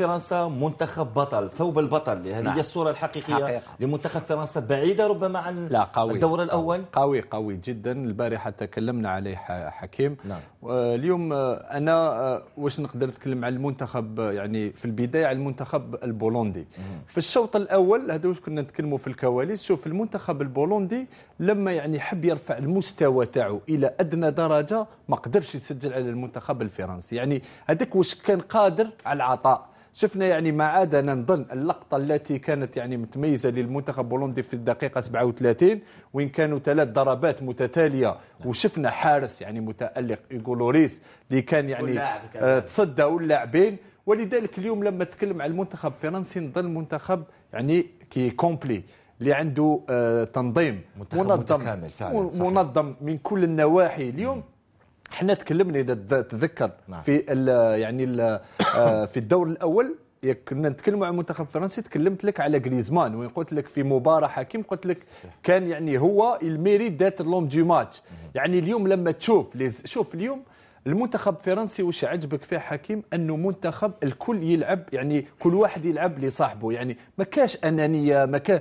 فرنسا منتخب بطل ثوب البطل هذه نعم. الصورة الحقيقية حقيقة. لمنتخب فرنسا بعيدة ربما عن لا قوي. الدور الأول قوي قوي جدا البارحة تكلمنا عليه حكيم نعم. آه، اليوم آه، أنا آه، واش نقدر نتكلم على المنتخب يعني في البداية على المنتخب البولندي في الشوط الأول هذا واش كنا نتكلموا في الكواليس شوف المنتخب البولندي لما يعني حب يرفع المستوى تاعو إلى أدنى درجة ما قدرش يسجل على المنتخب الفرنسي يعني هذاك واش كان قادر على العطاء شفنا يعني ما عاد انا نظن اللقطه التي كانت يعني متميزه للمنتخب البولندي في الدقيقه 37 وين كانوا ثلاث ضربات متتاليه وشفنا حارس يعني متالق ايغولوريس لوريس اللي كان يعني آه، تصدى اللاعبين ولذلك اليوم لما تكلم على المنتخب الفرنسي نظن منتخب يعني كي كومبلي اللي عنده آه، تنظيم منظم متكامل فعلا منظم من كل النواحي اليوم حنا تكلمنا اذا تذكر نعم. في الـ يعني الـ آه، في الدور الاول كنا نتكلموا عن المنتخب الفرنسي تكلمت لك على غريزمان وين قلت لك في مباراه حكيم قلت لك كان يعني هو الميري دات لوم دي ماتش يعني اليوم لما تشوف شوف اليوم المنتخب الفرنسي واش عجبك فيه حكيم انه منتخب الكل يلعب يعني كل واحد يلعب لصاحبه يعني ما كاش انانيه ما كا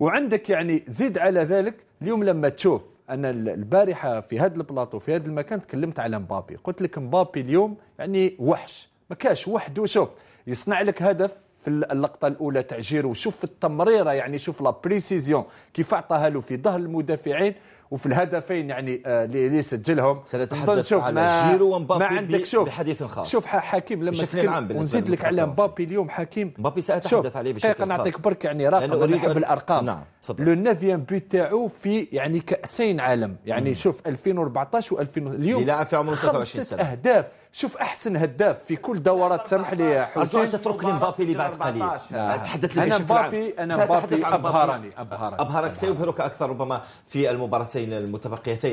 وعندك يعني زيد على ذلك اليوم لما تشوف انا البارحه في هذا البلاطو في هذا المكان تكلمت على مبابي قلت لك مبابي اليوم يعني وحش ما كاش وحده شوف يصنع لك هدف في اللقطه الاولى تعجير وشوف التمريره يعني شوف لا بريسيزيون كيف عطاها له في ظهر المدافعين وفي الهدفين يعني آه، اللي سجلهم سنتحدث على جيرو ومبابي بحديث خاص شوف حكيم لما بشكل عام ونزيد لك على مبابي اليوم حكيم مبابي ساتحدث عليه بشكل خاص نعطيك برك يعني رقم اريد بالارقام نعم. لو نافيام بي تاعو في يعني كاسين عالم يعني مم. شوف 2014 و2000 اليوم اللي لاعب في عمره 23 سنه اهداف شوف احسن هداف في كل دورات سامح لي يا حسين تترك لي مبابي اللي بعد قليل آه. تحدث لي انا مبابي انا مبابي ابهرني ابهرك سيبهرك اكثر ربما في المباراتين المتبقيتين